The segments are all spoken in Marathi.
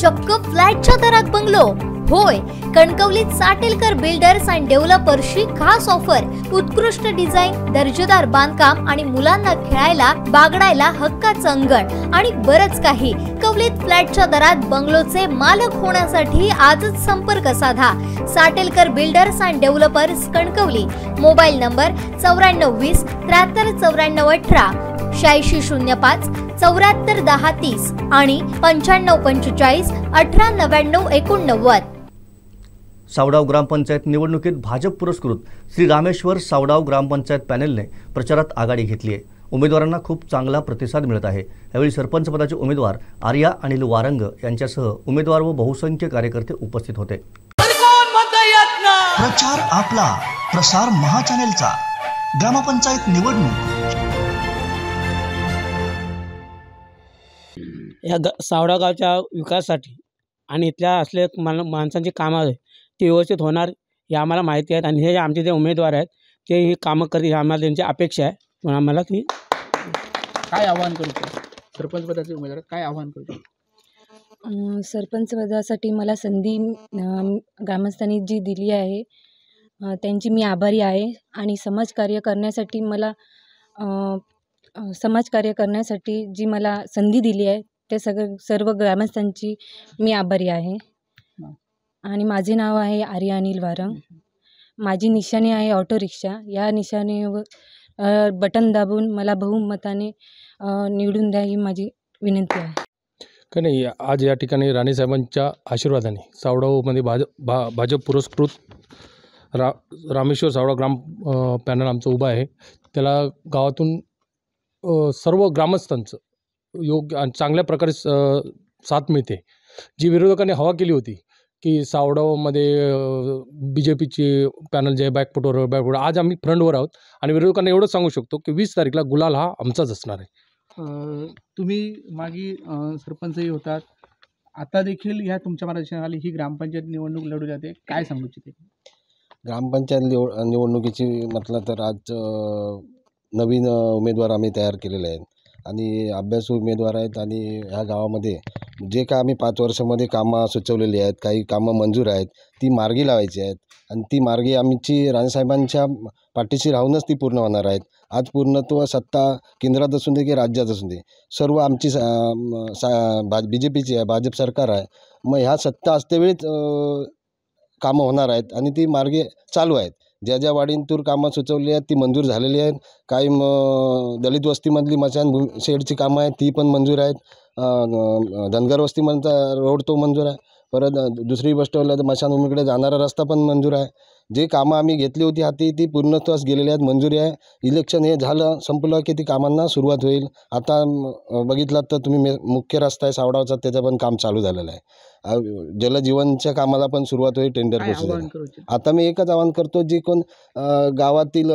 चक्क फ्लॅटच्या दरात बंगलो होय कणकवलीत साटेलकर बिल्डर्स अँड डेव्हलपर्सची खास ऑफर उत्कृष्ट डिझाईन दर्जेदार बांधकाम आणि मुलांना खेळायला बागडायला हक्काचं अंगण आणि बरंच काही कवलीत फ्लॅटच्या दरात बंगलोचे मालक होण्यासाठी आजच संपर्क साधा Satelkar builders and developers Kankavli mobile number चौऱ्याण्णव वीस त्र्याहत्तर चौऱ्याण्णव अठरा शहाऐंशी शून्य पाच चौऱ्याहत्तर दहा तीस आणि पंच्याण्णव पंचेचाळीस अठरा नव्याण्णव एकोणनव्वद सावडाव ग्रामपंचायत निवडणुकीत भाजप पुरस्कृत श्री रामेश्वर सावडाव ग्रामपंचायत पॅनेलने प्रचारात आघाडी घेतली आहे उमेदवारांना खूप चांगला प्रतिसाद मिळत आहे यावेळी सरपंचपदाचे उमेदवार आर्या अनिल वारंग यांच्यासह उमेदवार व बहुसंख्य कार्यकर्ते उपस्थित होते प्रचार आपला प्रसार महाचॅनेलचा ग्रामपंचायत निवडणूक ह्या ग सावडा गावच्या विकासासाठी आणि इथल्या असले मान माणसांची कामं ते व्यवस्थित होणार हे आम्हाला माहिती आहेत आणि हे आमचे जे उमेदवार आहेत ते ही कामं करतील आम्हाला त्यांची अपेक्षा आहे म्हणून आम्हाला ती काय आव्हान करू सरपंच पदाचे उमेदवार काय आव्हान करू सरपंच पदासाठी मला संधी ग्रामस्थांनी जी दिली आहे त्यांची मी आभारी आहे आणि समाजकार्य करण्यासाठी मला समाजकार्य करण्यासाठी जी मला संधी दिली आहे ते सगळे सर्व ग्रामस्थांची मी आभारी आहे आणि माझे नाव आहे आर्य अनिल वारंग माझी निशाणी आहे ऑटो रिक्षा या निशाणीवर बटन दाबून मला बहुमताने निवडून द्या ही माझी विनंती आहे का नाही आज या ठिकाणी राणेसाहेबांच्या आशीर्वादाने सावडावमध्ये भाज भा भाजप पुरस्कृत रा रामेश्वर सावडा ग्राम पॅनल आमचं उभं आहे त्याला गावातून सर्व ग्रामस्थांचं योग्य आणि चांगल्या प्रकारे साथ मिळते जी विरोधकांनी हवा केली होती की सावडावमध्ये बी जे पीचे पॅनल जे आहे बॅकफुटवर बॅकफुट आज आम्ही फ्रंटवर आहोत आणि विरोधकांना एवढंच सांगू शकतो की वीस तारीखला गुलाल हा आमचाच असणार आहे तुम्ही मागी सरपंचही होतात आता देखील ह्या तुमच्या आली ही ग्रामपंचायत निवडणूक लढू जाते काय सांगू इच्छिते ग्रामपंचायत निव निवडणुकीची म्हटलं तर आज नवीन उमेदवार आम्ही तयार केलेले आहेत आणि अभ्यास उमेदवार आहेत आणि ह्या गावामध्ये जे काय आम्ही पाच वर्षामध्ये कामं सुचवलेली आहेत काही कामं मंजूर आहेत ती मार्गी लावायची आहेत आणि ती मार्गी आमची राणेसाहेबांच्या पाठीशी राहूनच ती पूर्ण होणार आहेत आज पूर्णत्व सत्ता केंद्रात असून दे की राज्यात असून दे सर्व आमची सा बी जे पीची आहे भाजप सरकार आहे मग ह्या सत्ता असतेवेळीच कामं होणार आहेत आणि ती मार्गे चालू आहेत ज्या ज्या वाढींतूर कामं सुचवली आहेत ती मंजूर झालेली आहेत काही म दलित वस्तीमधली मशान शेडची कामं आहेत ती पण मंजूर आहेत धनगर वस्तीमधचा रोड तो मंजूर आहे परत दुसरी गोष्ट तर मशानभूमीकडे जाणारा रस्ता पण मंजूर आहे जे कामं आम्ही घेतली होती हाती ती पूर्णत्वास गेलेली आहेत मंजुरी आहे इलेक्शन हे झालं संपलं की ती कामांना सुरुवात होईल आता बघितलात तर तुम्ही मुख्य रस्ता आहे सावडावचा त्याचं पण काम चालू झालेलं आहे जलजीवनच्या कामाला पण सुरुवात होईल टेंडर प्रोसेस आता मी एकच आवाहन करतो जे कोण गावातील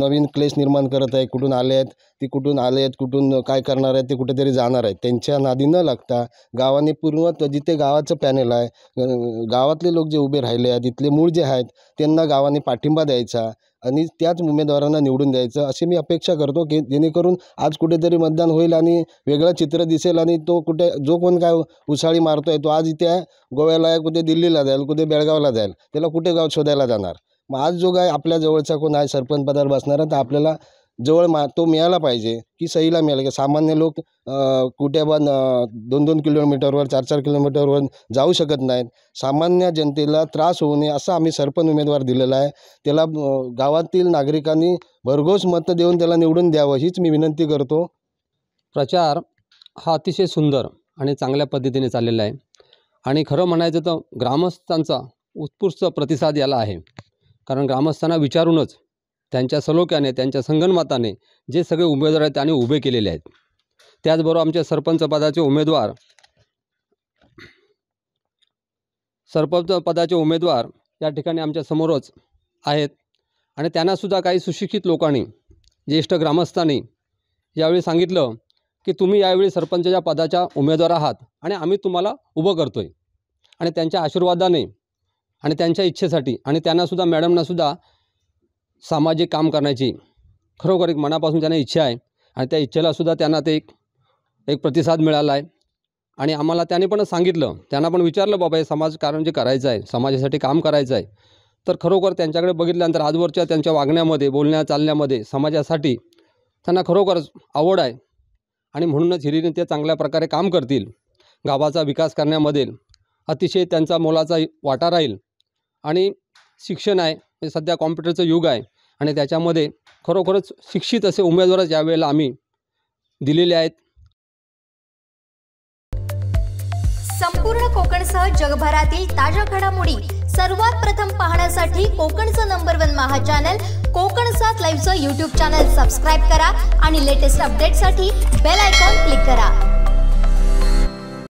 नवीन क्लेश निर्माण करत आहे कुठून आले आहेत ती कुठून आले आहेत कुठून काय करणार आहेत ते कुठेतरी जाणार आहेत त्यांच्या नादी न लागता गावाने पूर्णत्व जिथे गावाचं पॅनेल आहे गावातले लोक जे उभे राहिले आहेत तिथले मूळ जे आहेत त्यांना त्यांना गावाने पाठिंबा द्यायचा आणि त्याच उमेदवारांना निवडून द्यायचं अशी मी अपेक्षा करतो की जेणेकरून आज कुठेतरी मतदान होईल आणि वेगळं चित्र दिसेल आणि तो कुठे जो कोण काय उसाळी मारतो आहे तो आज इथे आहे गोव्याला आहे कुठे दिल्लीला जाईल कुठे बेळगावला जाईल त्याला कुठे गाव शोधायला जाणार मग आज जो काय आपल्या जवळचा कोण आहे सरपंच पदावर बसणारा तर आपल्याला जवळ मा तो मिळाला पाहिजे की सहीला मिळाला की सामान्य लोक कुठे पण दोन दोन किलोमीटरवर चार चार किलोमीटरवर जाऊ शकत नाहीत सामान्य जनतेला त्रास होऊ नये असा आम्ही सरपंच उमेदवार दिलेला आहे त्याला गावातील नागरिकांनी भरघोस मत देऊन त्याला निवडून द्यावं हीच मी विनंती करतो प्रचार हा अतिशय सुंदर आणि चांगल्या पद्धतीने चाललेला आहे आणि खरं म्हणायचं तर ग्रामस्थांचा उत्कृष्ट प्रतिसाद याला आहे कारण ग्रामस्थांना विचारूनच त्यांच्या सलोख्याने त्यांच्या संगणमताने जे सगळे उमेदवार आहेत त्यांनी उभे केलेले आहेत त्याचबरोबर आमच्या सरपंच पदाचे उमेदवार सरपंच पदाचे उमेदवार या ठिकाणी आमच्या समोरच आहेत आणि त्यांनासुद्धा काही सुशिक्षित लोकांनी ज्येष्ठ ग्रामस्थांनी यावेळी सांगितलं की तुम्ही यावेळी सरपंचाच्या पदाच्या उमेदवार आहात आणि आम्ही तुम्हाला उभं करतो आणि त्यांच्या आशीर्वादाने आणि त्यांच्या इच्छेसाठी आणि त्यांनासुद्धा मॅडमनासुद्धा सामाजिक काम करण्याची खरोखर एक मनापासून त्यांना इच्छा आहे आणि त्या इच्छेलासुद्धा त्यांना ते एक एक प्रतिसाद मिळाला आहे आणि आम्हाला त्याने पण सांगितलं त्यांना पण विचारलं बाबा हे समाजकारण जे करायचं आहे समाजासाठी काम करायचं आहे तर खरोखर त्यांच्याकडे बघितल्यानंतर आजवरच्या त्यांच्या वागण्यामध्ये बोलण्या चालण्यामध्ये समाजासाठी त्यांना खरोखरच आवड आहे आणि म्हणूनच हिरीने ते चांगल्या प्रकारे काम करतील गावाचा विकास करण्यामध्ये अतिशय त्यांचा मोलाचा वाटा राहील आणि शिक्षण आहे म्हणजे सध्या कॉम्प्युटरचं युग आहे आणि त्याच्यामध्ये खरोखरच शिक्षित असे उमेदवार ज्यावेळेला आम्ही दिलेले आहेत संपूर्ण कोकणसह जगभरातील ताज्या घडामोडी सर्वात प्रथम पाहण्यासाठी कोकणचं number one Maha channel Kokan सात लाईव्हचं यूट्यूब चॅनल सबस्क्राईब करा आणि लेटेस्ट अपडेटसाठी बेल आयकॉन क्लिक करा